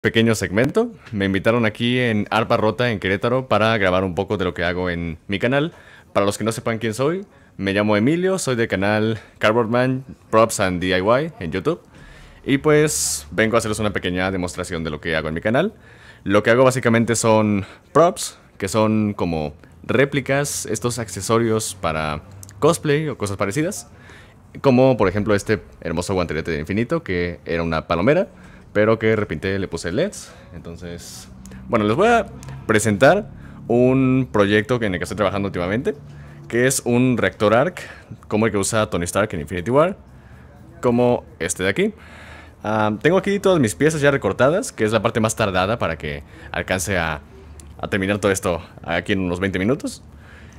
pequeño segmento. Me invitaron aquí en Arpa Rota, en Querétaro, para grabar un poco de lo que hago en mi canal. Para los que no sepan quién soy, me llamo Emilio, soy del canal Cardboardman Props and DIY en YouTube. Y pues vengo a hacerles una pequeña demostración de lo que hago en mi canal. Lo que hago básicamente son props, que son como réplicas, estos accesorios para cosplay o cosas parecidas. Como por ejemplo este hermoso guantelete de infinito que era una palomera pero que de repente le puse LEDs. Entonces, bueno, les voy a presentar un proyecto en el que estoy trabajando últimamente, que es un reactor ARC, como el que usa Tony Stark en Infinity War, como este de aquí. Ah, tengo aquí todas mis piezas ya recortadas, que es la parte más tardada para que alcance a, a terminar todo esto aquí en unos 20 minutos.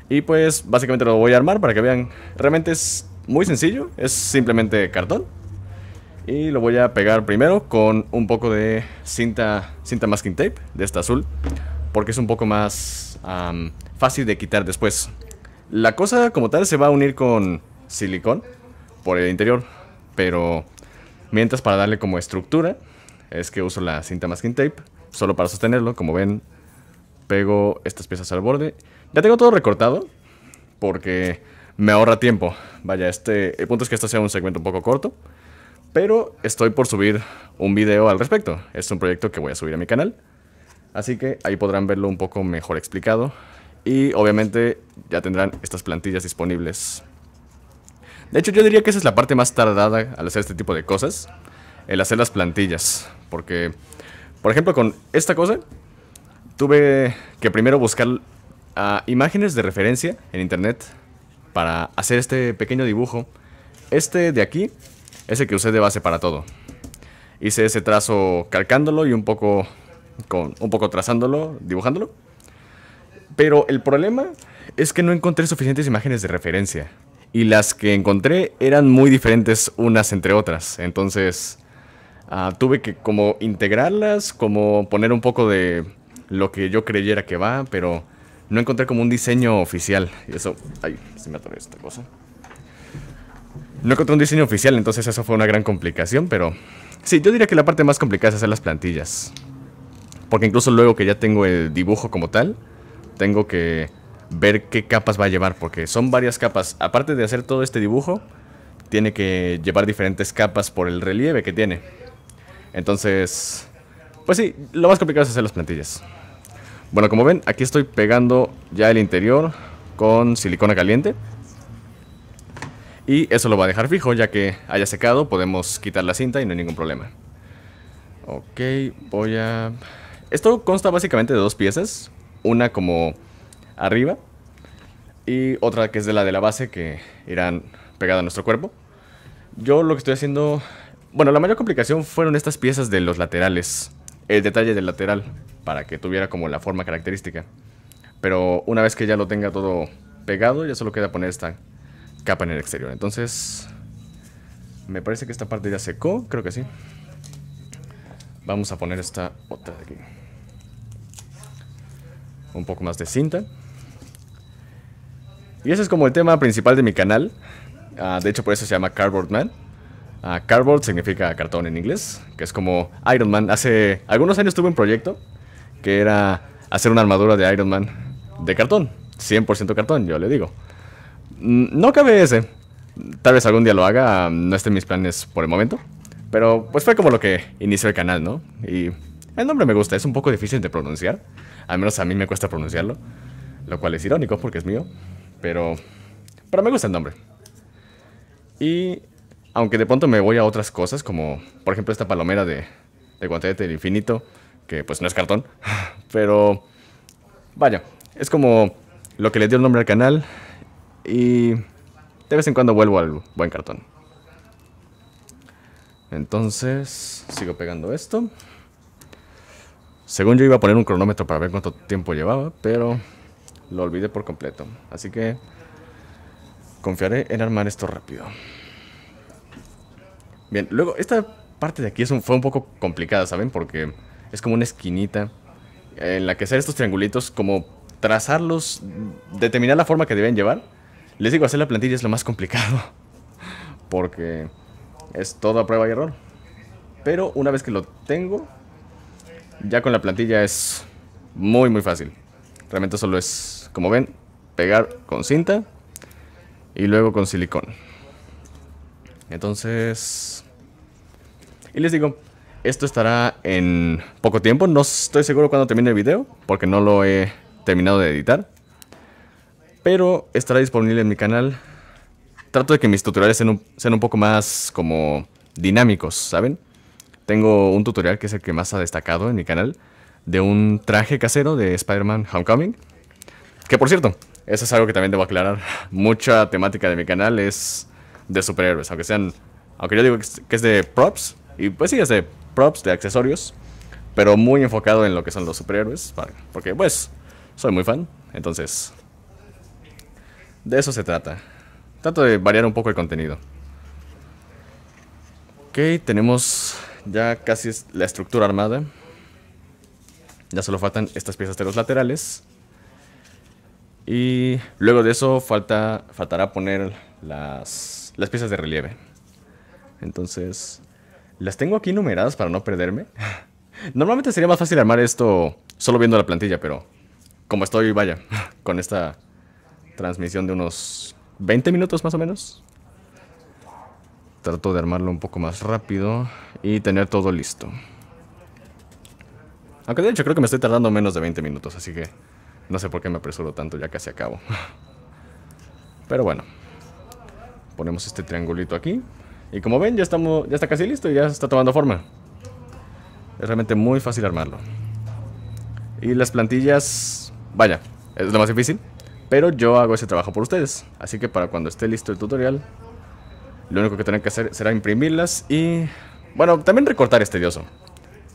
Y pues básicamente lo voy a armar para que vean. Realmente es muy sencillo, es simplemente cartón. Y lo voy a pegar primero con un poco de cinta, cinta masking tape, de esta azul, porque es un poco más fácil de quitar después. La cosa como tal se va a unir con silicón por el interior, pero mientras para darle como estructura es que uso la cinta masking tape, solo para sostenerlo, como ven, pego estas piezas al borde. Ya tengo todo recortado, porque me ahorra tiempo. Vaya, este, el punto es que este sea un segmento un poco corto. Pero estoy por subir un video al respecto. Es un proyecto que voy a subir a mi canal. Así que ahí podrán verlo un poco mejor explicado. Y obviamente ya tendrán estas plantillas disponibles. De hecho yo diría que esa es la parte más tardada al hacer este tipo de cosas. El hacer las plantillas. Porque, por ejemplo, con esta cosa tuve que primero buscar ah, imágenes de referencia en internet para hacer este pequeño dibujo. Este de aquí ese que usé de base para todo. Hice ese trazo calcándolo y un poco, con, un poco trazándolo, dibujándolo. Pero el problema es que no encontré suficientes imágenes de referencia. Y las que encontré eran muy diferentes unas entre otras. Entonces ah, tuve que como integrarlas, como poner un poco de lo que yo creyera que va, pero no encontré como un diseño oficial. Y eso, ay, se me atoró esta cosa. No encontré un diseño oficial, entonces eso fue una gran complicación, pero... Sí, yo diría que la parte más complicada es hacer las plantillas. Porque incluso luego que ya tengo el dibujo como tal, tengo que ver qué capas va a llevar, porque son varias capas. Aparte de hacer todo este dibujo, tiene que llevar diferentes capas por el relieve que tiene. Entonces, pues sí, lo más complicado es hacer las plantillas. Bueno, como ven, aquí estoy pegando ya el interior con silicona caliente. Y eso lo va a dejar fijo, ya que haya secado, podemos quitar la cinta y no hay ningún problema. Ok, voy a... Esto consta básicamente de dos piezas. Una como arriba y otra que es de la de la base que irán pegada a nuestro cuerpo. Yo lo que estoy haciendo... Bueno, la mayor complicación fueron estas piezas de los laterales. El detalle del lateral, para que tuviera como la forma característica. Pero una vez que ya lo tenga todo pegado, ya solo queda poner esta capa en el exterior. Entonces, me parece que esta parte ya secó, creo que sí. Vamos a poner esta otra de aquí. Un poco más de cinta. Y ese es como el tema principal de mi canal. Ah, de hecho, por eso se llama Cardboard Man. Ah, cardboard significa cartón en inglés, que es como Iron Man. Hace algunos años tuve un proyecto que era hacer una armadura de Iron Man de cartón. 100% cartón, yo le digo. Mm, no cabe ese. Tal vez algún día lo haga, no estén mis planes por el momento. Pero pues fue como lo que inició el canal, ¿no? Y el nombre me gusta, es un poco difícil de pronunciar. Al menos a mí me cuesta pronunciarlo. Lo cual es irónico porque es mío. Pero, pero me gusta el nombre. Y aunque de pronto me voy a otras cosas, como por ejemplo esta palomera de, de del Infinito, que pues no es cartón. Pero vaya, es como lo que le dio el nombre al canal y de vez en cuando vuelvo al buen cartón. Entonces, sigo pegando esto. Según yo iba a poner un cronómetro para ver cuánto tiempo llevaba, pero lo olvidé por completo. Así que confiaré en armar esto rápido. Bien, luego esta parte de aquí fue un poco complicada, ¿saben? Porque es como una esquinita en la que hacer estos triangulitos, como trazarlos, determinar la forma que deben llevar les digo, hacer la plantilla es lo más complicado. Porque es todo a prueba y error. Pero una vez que lo tengo, ya con la plantilla es muy, muy fácil. Realmente solo es, como ven, pegar con cinta y luego con silicón. Entonces... Y les digo, esto estará en poco tiempo. No estoy seguro cuando termine el video, porque no lo he terminado de editar pero estará disponible en mi canal. Trato de que mis tutoriales sean un, poco más como dinámicos, ¿saben? Tengo un tutorial que es el que más ha destacado en mi canal, de un traje casero de Spider-Man Homecoming. Que por cierto, eso es algo que también debo aclarar. Mucha temática de mi canal es de superhéroes, aunque sean... Aunque yo digo que es de props, y pues sí, es de props, de accesorios, pero muy enfocado en lo que son los superhéroes, porque pues soy muy fan, entonces de eso se trata. Trato de variar un poco el contenido. Ok, tenemos ya casi la estructura armada. Ya solo faltan estas piezas de los laterales. Y luego de eso falta, faltará poner las, las piezas de relieve. Entonces, las tengo aquí numeradas para no perderme. Normalmente sería más fácil armar esto solo viendo la plantilla, pero como estoy, vaya, con esta transmisión de unos 20 minutos más o menos. Trato de armarlo un poco más rápido y tener todo listo. Aunque de hecho creo que me estoy tardando menos de 20 minutos, así que no sé por qué me apresuro tanto, ya casi acabo. Pero bueno, ponemos este triangulito aquí. Y como ven, ya, estamos, ya está casi listo y ya está tomando forma. Es realmente muy fácil armarlo. Y las plantillas... Vaya, es lo más difícil, pero yo hago ese trabajo por ustedes. Así que para cuando esté listo el tutorial, lo único que tienen que hacer será imprimirlas y... Bueno, también recortar es este tedioso.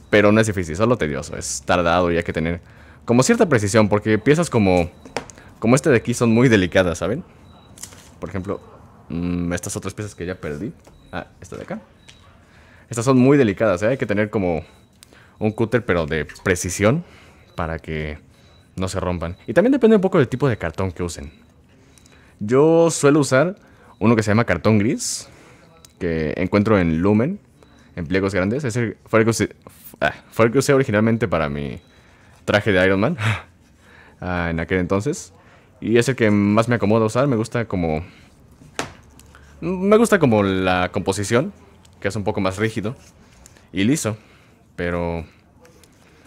Pero no es difícil, solo tedioso. Es tardado y hay que tener como cierta precisión, porque piezas como, como este de aquí son muy delicadas, ¿saben? Por ejemplo, mm, estas otras piezas que ya perdí. Ah, esta de acá. Estas son muy delicadas, ¿eh? hay que tener como un cúter, pero de precisión, para que no se rompan. Y también depende un poco del tipo de cartón que usen. Yo suelo usar uno que se llama cartón gris, que encuentro en Lumen, en pliegos grandes. Es fue el que usé, ah, fue el que usé originalmente para mi traje de Iron Man ah, en aquel entonces. Y es el que más me acomoda usar. Me gusta como. Me gusta como la composición, que es un poco más rígido y liso. Pero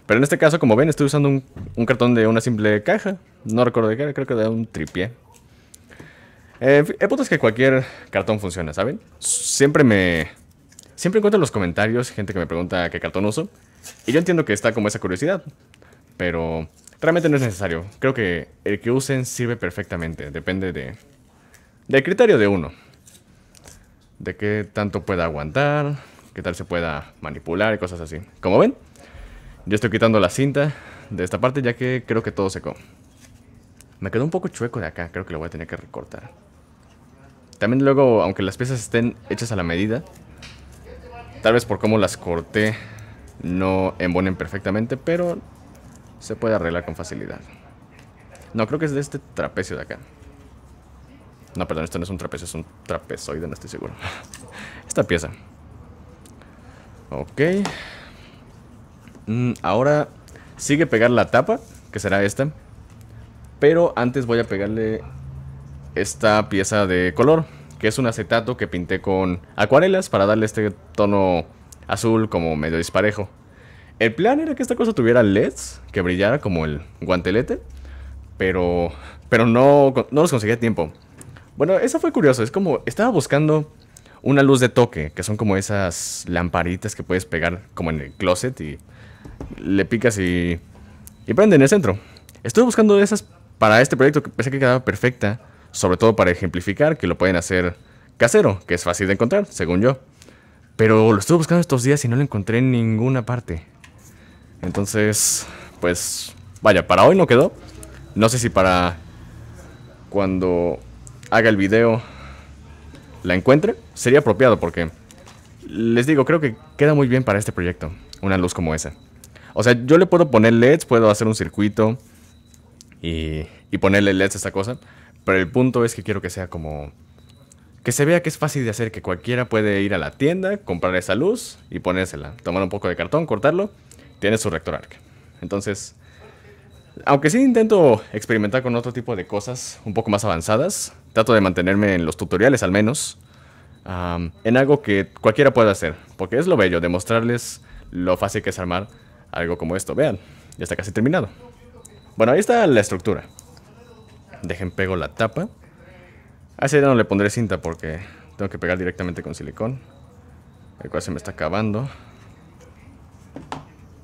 pero en este caso, como ven, estoy usando un, cartón de una simple caja. No recuerdo de qué, creo que de un tripié. Eh, el punto es que cualquier cartón funciona, ¿saben? Siempre me... Siempre encuentro en los comentarios gente que me pregunta qué cartón uso. Y yo entiendo que está como esa curiosidad. Pero realmente no es necesario. Creo que el que usen sirve perfectamente. Depende de... Del criterio de uno. De qué tanto pueda aguantar. Qué tal se pueda manipular y cosas así. Como ven, yo estoy quitando la cinta de esta parte ya que creo que todo secó. Me quedó un poco chueco de acá, creo que lo voy a tener que recortar. También luego, aunque las piezas estén hechas a la medida, tal vez por cómo las corté no embonen perfectamente, pero se puede arreglar con facilidad. No, creo que es de este trapecio de acá. No, perdón, esto no es un trapecio, es un trapezoide, no estoy seguro. Esta pieza. Ok. Mm, ahora sigue pegar la tapa, que será esta. Pero antes voy a pegarle esta pieza de color, que es un acetato que pinté con acuarelas para darle este tono azul como medio disparejo. El plan era que esta cosa tuviera LEDs, que brillara como el guantelete, pero, pero no, no los conseguí a tiempo. Bueno, eso fue curioso, es como estaba buscando una luz de toque, que son como esas lamparitas que puedes pegar como en el closet y le picas y, y prende en el centro. Estuve buscando esas para este proyecto que pensé que quedaba perfecta, sobre todo para ejemplificar que lo pueden hacer casero, que es fácil de encontrar, según yo. Pero lo estuve buscando estos días y no lo encontré en ninguna parte. Entonces, pues, vaya, para hoy no quedó. No sé si para cuando haga el video la encuentre. Sería apropiado porque, les digo, creo que queda muy bien para este proyecto, una luz como esa. O sea, yo le puedo poner LEDs, puedo hacer un circuito y, ponerle LEDs a esta cosa. Pero el punto es que quiero que sea como... Que se vea que es fácil de hacer, que cualquiera puede ir a la tienda, comprar esa luz y ponérsela. Tomar un poco de cartón, cortarlo, tiene su rector arc. Entonces, aunque sí intento experimentar con otro tipo de cosas un poco más avanzadas, trato de mantenerme en los tutoriales al menos, en algo que cualquiera pueda hacer, porque es lo bello, demostrarles lo fácil que es armar algo como esto, vean, ya está casi terminado. Bueno, ahí está la estructura. Dejen pego la tapa. A ese no le pondré cinta porque tengo que pegar directamente con silicón. El cual se me está acabando.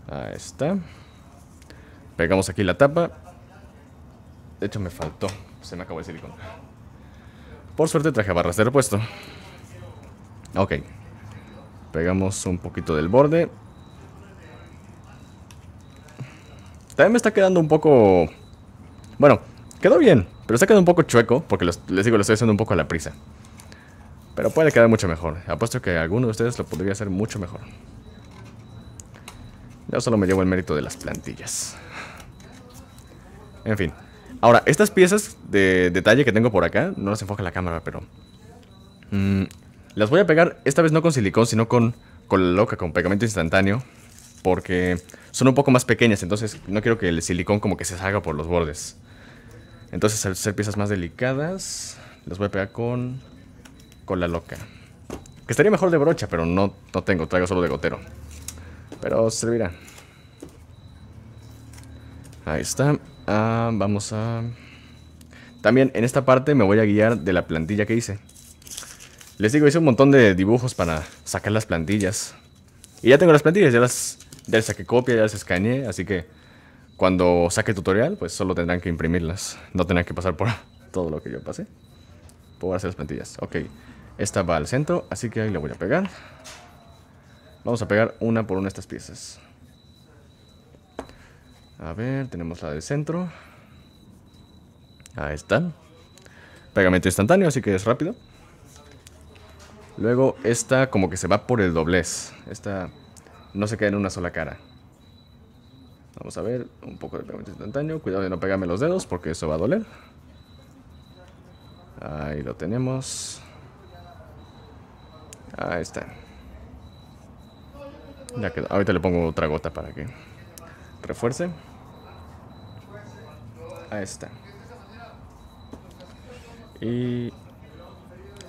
Ahí está. Pegamos aquí la tapa. De hecho me faltó. Se me acabó el silicón. Por suerte traje barras de repuesto. Ok. Pegamos un poquito del borde. También me está quedando un poco... Bueno, quedó bien, pero está quedando un poco chueco, porque les digo, lo estoy haciendo un poco a la prisa. Pero puede quedar mucho mejor. Apuesto que alguno de ustedes lo podría hacer mucho mejor. Yo solo me llevo el mérito de las plantillas. En fin. Ahora, estas piezas de detalle que tengo por acá, no las enfoca la cámara, pero... Mm, las voy a pegar, esta vez no con silicón, sino con, con loca, con pegamento instantáneo porque son un poco más pequeñas, entonces no quiero que el silicón como que se salga por los bordes. Entonces al ser piezas más delicadas, las voy a pegar con la loca. Que estaría mejor de brocha, pero no, no tengo, traigo solo de gotero. Pero servirá. Ahí está. Ah, vamos a... También en esta parte me voy a guiar de la plantilla que hice. Les digo, hice un montón de dibujos para sacar las plantillas. Y ya tengo las plantillas, ya las ya les saqué copia, ya les escaneé, así que cuando saque tutorial, pues solo tendrán que imprimirlas. No tendrán que pasar por todo lo que yo pasé. Puedo hacer las plantillas. Ok, esta va al centro, así que ahí la voy a pegar. Vamos a pegar una por una estas piezas. A ver, tenemos la del centro. Ahí está. Pegamento instantáneo, así que es rápido. Luego esta como que se va por el doblez. Esta no se queda en una sola cara. Vamos a ver, un poco de pegamento instantáneo. Cuidado de no pegarme los dedos porque eso va a doler. Ahí lo tenemos. Ahí está. Ya quedó. Ahorita le pongo otra gota para que refuerce. Ahí está. Y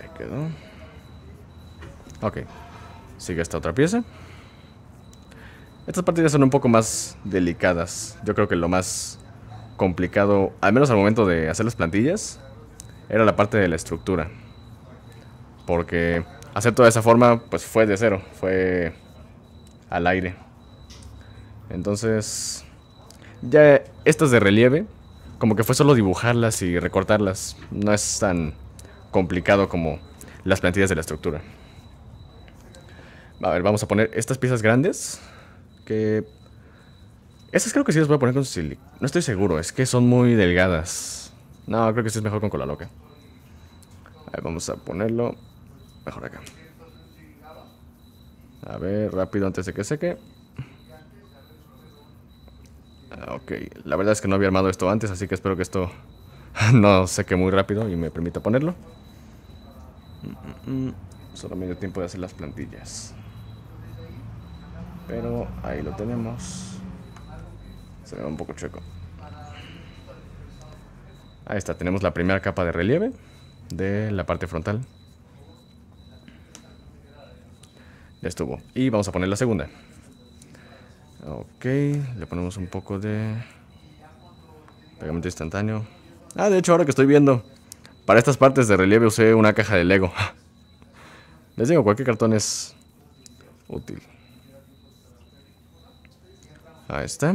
ahí quedó. Ok. Sigue esta otra pieza. Estas partidas son un poco más delicadas. Yo creo que lo más complicado, al menos al momento de hacer las plantillas, era la parte de la estructura. Porque hacer toda esa forma, pues fue de cero, fue al aire. Entonces, ya estas de relieve, como que fue solo dibujarlas y recortarlas. No es tan complicado como las plantillas de la estructura. A ver, vamos a poner estas piezas grandes. Que... Estas creo que sí las voy a poner con silicona. No estoy seguro, es que son muy delgadas. No, creo que sí es mejor con cola loca. vamos a ponerlo mejor acá. A ver, rápido antes de que seque. Ah, ok, la verdad es que no había armado esto antes, así que espero que esto no seque muy rápido y me permita ponerlo. Mm, mm, mm. Solo me dio tiempo de hacer las plantillas. Pero ahí lo tenemos. Se ve un poco chueco. Ahí está, tenemos la primera capa de relieve de la parte frontal. Ya estuvo. Y vamos a poner la segunda. Ok, le ponemos un poco de pegamento instantáneo. Ah, de hecho, ahora que estoy viendo, para estas partes de relieve usé una caja de Lego. Les digo, cualquier cartón es útil ahí está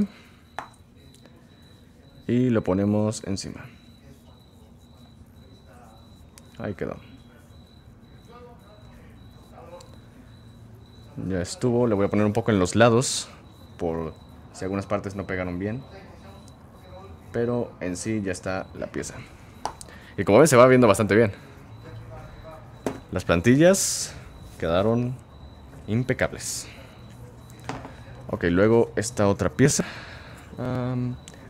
Y lo ponemos encima. Ahí quedó. Ya estuvo. Le voy a poner un poco en los lados. Por si algunas partes no pegaron bien. Pero en sí ya está la pieza. Y como ven se va viendo bastante bien. Las plantillas quedaron impecables. Ok, luego esta otra pieza.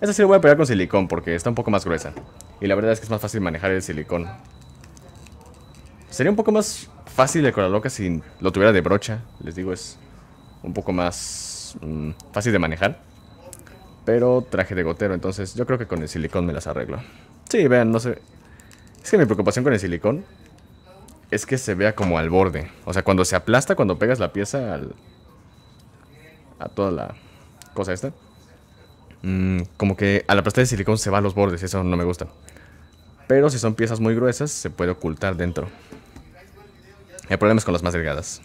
esta sí la voy a pegar con silicón porque está un poco más gruesa. Y la verdad es que es más fácil manejar el silicón. Sería un poco más fácil de loca si lo tuviera de brocha. Les digo, es un poco más mm, fácil de manejar. Pero traje de gotero, entonces yo creo que con el silicón me las arreglo. Sí, vean, no sé. Es que mi preocupación con el silicón es que se vea como al borde. O sea, cuando se aplasta, cuando pegas la pieza al, a toda la cosa esta. Mm, como que a la aplastar de silicón se va a los bordes, eso no me gusta. Pero si son piezas muy gruesas, se puede ocultar dentro. El problema es con las más delgadas.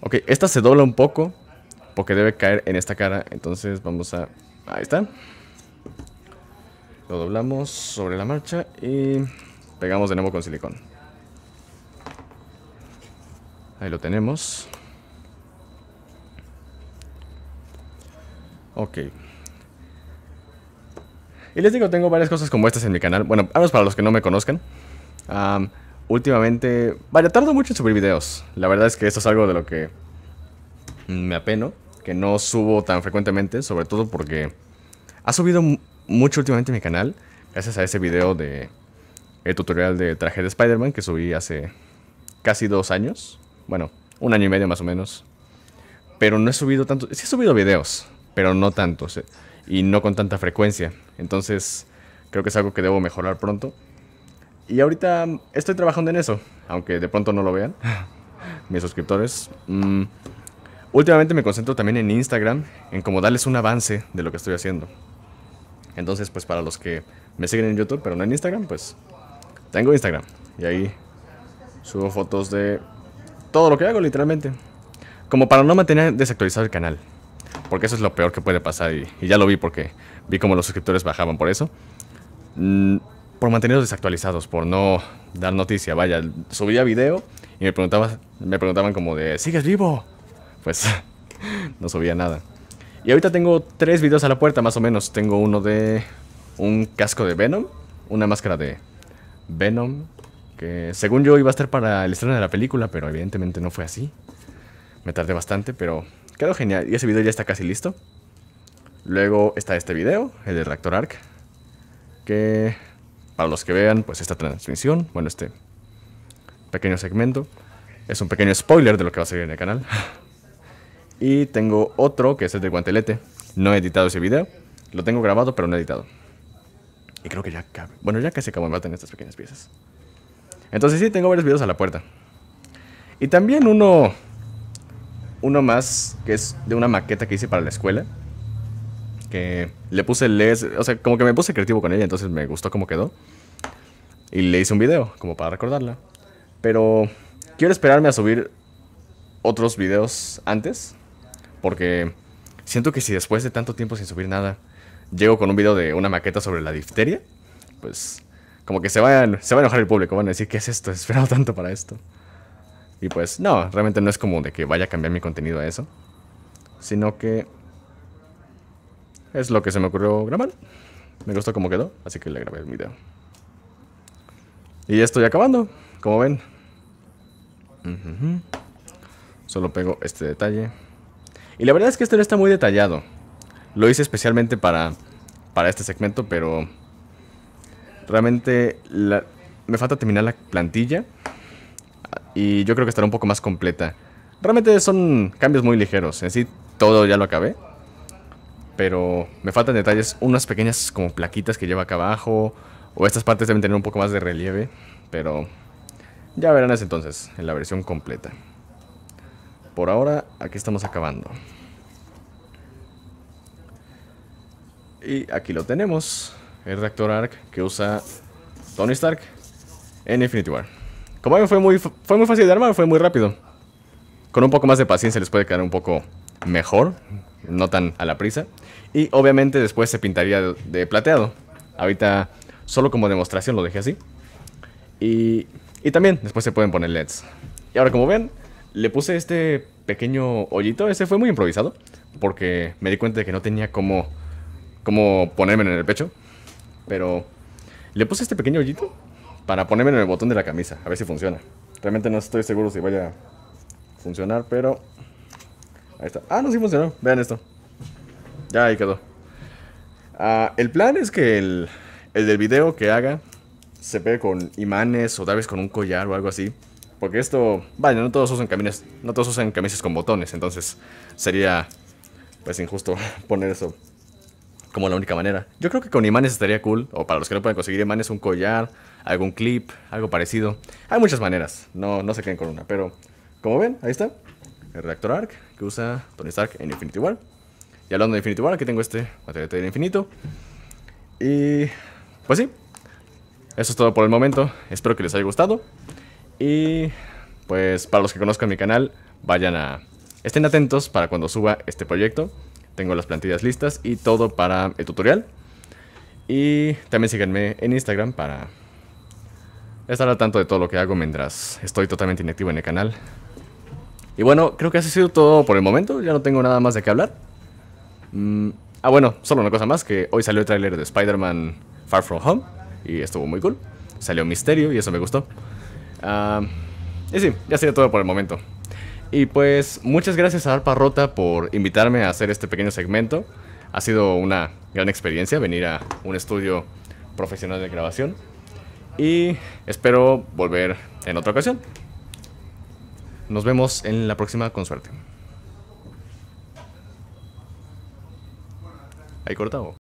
Ok, esta se dobla un poco, porque debe caer en esta cara. Entonces vamos a... Ahí está. Lo doblamos sobre la marcha y pegamos de nuevo con silicón. Ahí lo tenemos. Ok. Y les digo, tengo varias cosas como estas en mi canal. Bueno, vamos para los que no me conozcan. últimamente, vaya, tardo mucho en subir videos. La verdad es que esto es algo de lo que me apeno. Que no subo tan frecuentemente, sobre todo porque ha subido mucho últimamente mi canal. Gracias a ese video de el tutorial de traje de Spider-Man que subí hace casi dos años. Bueno, un año y medio más o menos. Pero no he subido tanto. Sí he subido videos, pero no tanto, y no con tanta frecuencia. Entonces, creo que es algo que debo mejorar pronto. Y ahorita estoy trabajando en eso, aunque de pronto no lo vean mis suscriptores. Mm, últimamente me concentro también en Instagram, en como darles un avance de lo que estoy haciendo. Entonces, pues para los que me siguen en YouTube, pero no en Instagram, pues tengo Instagram. Y ahí subo fotos de todo lo que hago, literalmente. Como para no mantener desactualizado el canal. Porque eso es lo peor que puede pasar. Y, ya lo vi porque vi como los suscriptores bajaban por eso. Mm, por mantenerlos desactualizados, por no dar noticia. Vaya, subía video y me, preguntaba, me preguntaban como de, ¿sigues vivo? Pues no subía nada. Y ahorita tengo tres videos a la puerta, más o menos. Tengo uno de un casco de Venom, una máscara de Venom, que según yo iba a estar para el estreno de la película, pero evidentemente no fue así. Me tardé bastante, pero Quedó genial. Y ese video ya está casi listo. Luego está este video, el de reactor ARC. Que para los que vean, pues esta transmisión, bueno, este pequeño segmento, es un pequeño spoiler de lo que va a seguir en el canal. y tengo otro, que es el de guantelete. No he editado ese video. Lo tengo grabado, pero no he editado. Y creo que ya cabe. Bueno, ya casi acabo de matar estas pequeñas piezas. Entonces sí, tengo varios videos a la puerta. Y también uno uno más que es de una maqueta que hice para la escuela. Que le puse les, o sea, como que me puse creativo con ella, entonces me gustó cómo quedó. Y le hice un video, como para recordarla. Pero quiero esperarme a subir otros videos antes. Porque siento que si después de tanto tiempo sin subir nada, llego con un video de una maqueta sobre la difteria, pues como que se va, se va a enojar el público, van a decir, ¿qué es esto? He esperado tanto para esto. Y pues no, realmente no es como de que vaya a cambiar mi contenido a eso. Sino que es lo que se me ocurrió grabar. Me gustó como quedó, así que le grabé el video. Y ya estoy acabando, como ven. Solo pego este detalle. Y la verdad es que este no está muy detallado. Lo hice especialmente para, para este segmento, pero realmente me falta terminar la plantilla y yo creo que estará un poco más completa. Realmente son cambios muy ligeros, en sí todo ya lo acabé. Pero me faltan detalles, unas pequeñas como plaquitas que lleva acá abajo, o estas partes deben tener un poco más de relieve, pero ya verán ese entonces, en la versión completa. Por ahora, aquí estamos acabando. Y aquí lo tenemos, el reactor ARC que usa Tony Stark en Infinity War fue muy, fue muy fácil de armar, fue muy rápido. Con un poco más de paciencia les puede quedar un poco mejor, no tan a la prisa. Y obviamente después se pintaría de, plateado. Ahorita solo como demostración lo dejé así. Y, también después se pueden poner LEDs. Y ahora como ven, le puse este pequeño hoyito. Ese fue muy improvisado porque me di cuenta de que no tenía como cómo ponerme en el pecho. Pero le puse este pequeño hoyito para ponerme en el botón de la camisa, a ver si funciona. Realmente no estoy seguro si vaya a funcionar, pero... Ahí está. Ah, no, sí funcionó. Vean esto. Ya ahí quedó. Ah, el plan es que el, del video que haga se pegue con imanes o tal vez con un collar o algo así. Porque esto, vaya, no todos usan camisas, no todos usan camisas con botones, entonces sería pues injusto poner eso como la única manera. Yo creo que con imanes estaría cool, o para los que no pueden conseguir imanes, un collar algún clip, algo parecido. Hay muchas maneras, no, no se queden con una, pero como ven, ahí está. El reactor arc que usa Tony Stark en Infinity War. Y hablando de Infinity War, aquí tengo este material infinito. Y pues sí, eso es todo por el momento. Espero que les haya gustado. Y pues para los que conozcan mi canal, vayan a... Estén atentos para cuando suba este proyecto. Tengo las plantillas listas y todo para el tutorial. Y también síganme en Instagram para estar al tanto de todo lo que hago mientras estoy totalmente inactivo en el canal. Y bueno, creo que eso ha sido todo por el momento, ya no tengo nada más de qué hablar. Mm, ah, bueno, solo una cosa más, que hoy salió el tráiler de Spider-Man Far From Home y estuvo muy cool. Salió Misterio y eso me gustó. Ah, y sí, ya sido todo por el momento. Y pues muchas gracias a Arpa Rota por invitarme a hacer este pequeño segmento. Ha sido una gran experiencia venir a un estudio profesional de grabación. Y espero volver en otra ocasión. Nos vemos en la próxima con suerte. Ahí cortado.